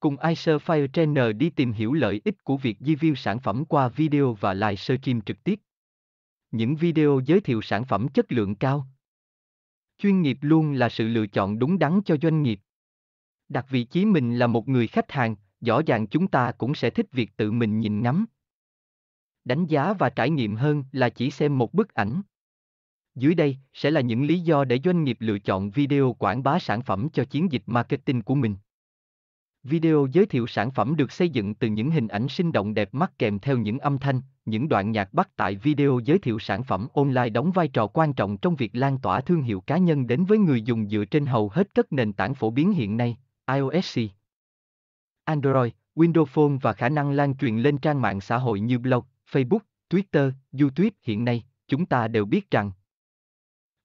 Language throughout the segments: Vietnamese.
Cùng Iser Fire Trainer đi tìm hiểu lợi ích của việc review sản phẩm qua video và live stream trực tiếp. Những video giới thiệu sản phẩm chất lượng cao. Chuyên nghiệp luôn là sự lựa chọn đúng đắn cho doanh nghiệp. Đặt vị trí mình là một người khách hàng, rõ ràng chúng ta cũng sẽ thích việc tự mình nhìn ngắm. Đánh giá và trải nghiệm hơn là chỉ xem một bức ảnh. Dưới đây sẽ là những lý do để doanh nghiệp lựa chọn video quảng bá sản phẩm cho chiến dịch marketing của mình. Video giới thiệu sản phẩm được xây dựng từ những hình ảnh sinh động đẹp mắt kèm theo những âm thanh, những đoạn nhạc bắt tại video giới thiệu sản phẩm online đóng vai trò quan trọng trong việc lan tỏa thương hiệu cá nhân đến với người dùng dựa trên hầu hết các nền tảng phổ biến hiện nay, iOS, Android, Windows Phone và khả năng lan truyền lên trang mạng xã hội như blog, Facebook, Twitter, YouTube hiện nay, chúng ta đều biết rằng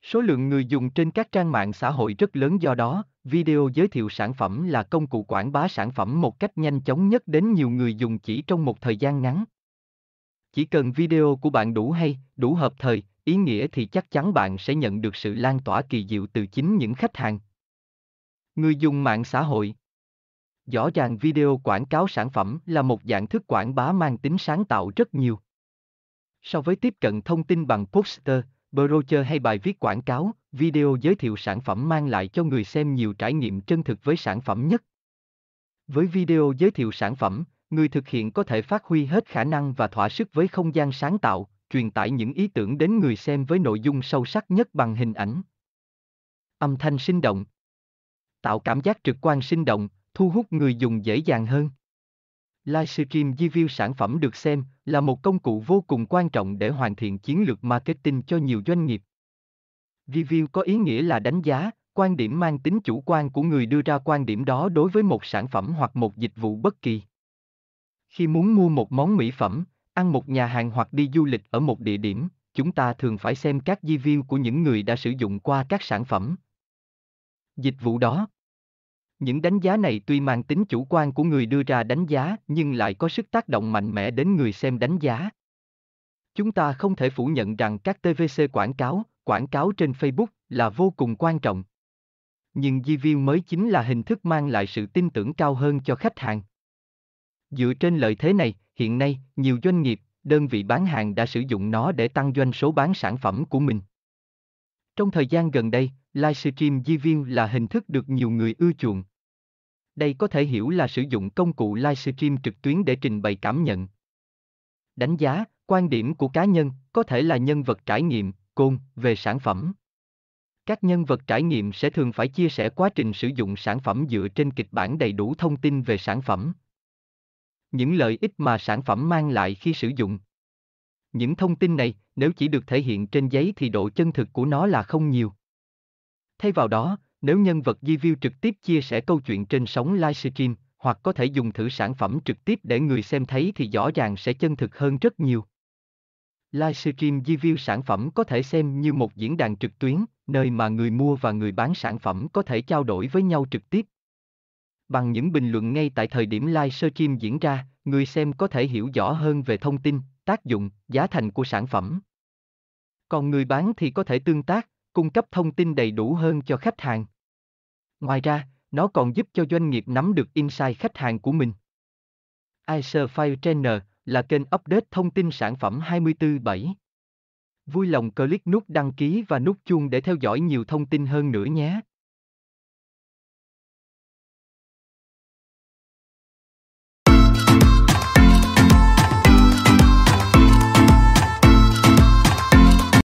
số lượng người dùng trên các trang mạng xã hội rất lớn do đó, Video giới thiệu sản phẩm là công cụ quảng bá sản phẩm một cách nhanh chóng nhất đến nhiều người dùng chỉ trong một thời gian ngắn. Chỉ cần video của bạn đủ hay, đủ hợp thời, ý nghĩa thì chắc chắn bạn sẽ nhận được sự lan tỏa kỳ diệu từ chính những khách hàng. Người dùng mạng xã hội Rõ ràng video quảng cáo sản phẩm là một dạng thức quảng bá mang tính sáng tạo rất nhiều. So với tiếp cận thông tin bằng poster, brochure hay bài viết quảng cáo, video giới thiệu sản phẩm mang lại cho người xem nhiều trải nghiệm chân thực với sản phẩm nhất. Với video giới thiệu sản phẩm, người thực hiện có thể phát huy hết khả năng và thỏa sức với không gian sáng tạo, truyền tải những ý tưởng đến người xem với nội dung sâu sắc nhất bằng hình ảnh. Âm thanh sinh động Tạo cảm giác trực quan sinh động, thu hút người dùng dễ dàng hơn livestream review sản phẩm được xem là một công cụ vô cùng quan trọng để hoàn thiện chiến lược marketing cho nhiều doanh nghiệp. Review có ý nghĩa là đánh giá, quan điểm mang tính chủ quan của người đưa ra quan điểm đó đối với một sản phẩm hoặc một dịch vụ bất kỳ. Khi muốn mua một món mỹ phẩm, ăn một nhà hàng hoặc đi du lịch ở một địa điểm, chúng ta thường phải xem các review của những người đã sử dụng qua các sản phẩm dịch vụ đó những đánh giá này tuy mang tính chủ quan của người đưa ra đánh giá nhưng lại có sức tác động mạnh mẽ đến người xem đánh giá. Chúng ta không thể phủ nhận rằng các TVC quảng cáo, quảng cáo trên Facebook là vô cùng quan trọng. Nhưng review mới chính là hình thức mang lại sự tin tưởng cao hơn cho khách hàng. Dựa trên lợi thế này, hiện nay, nhiều doanh nghiệp, đơn vị bán hàng đã sử dụng nó để tăng doanh số bán sản phẩm của mình. Trong thời gian gần đây, livestream review là hình thức được nhiều người ưa chuộng, đây có thể hiểu là sử dụng công cụ livestream trực tuyến để trình bày cảm nhận. Đánh giá, quan điểm của cá nhân, có thể là nhân vật trải nghiệm, côn, về sản phẩm. Các nhân vật trải nghiệm sẽ thường phải chia sẻ quá trình sử dụng sản phẩm dựa trên kịch bản đầy đủ thông tin về sản phẩm. Những lợi ích mà sản phẩm mang lại khi sử dụng. Những thông tin này, nếu chỉ được thể hiện trên giấy thì độ chân thực của nó là không nhiều. Thay vào đó, nếu nhân vật di view trực tiếp chia sẻ câu chuyện trên sóng livestream, hoặc có thể dùng thử sản phẩm trực tiếp để người xem thấy thì rõ ràng sẽ chân thực hơn rất nhiều. Livestream review sản phẩm có thể xem như một diễn đàn trực tuyến, nơi mà người mua và người bán sản phẩm có thể trao đổi với nhau trực tiếp. Bằng những bình luận ngay tại thời điểm livestream diễn ra, người xem có thể hiểu rõ hơn về thông tin, tác dụng, giá thành của sản phẩm. Còn người bán thì có thể tương tác, cung cấp thông tin đầy đủ hơn cho khách hàng. Ngoài ra, nó còn giúp cho doanh nghiệp nắm được insight khách hàng của mình. Acer File Trainer là kênh update thông tin sản phẩm 24/7. Vui lòng click nút đăng ký và nút chuông để theo dõi nhiều thông tin hơn nữa nhé.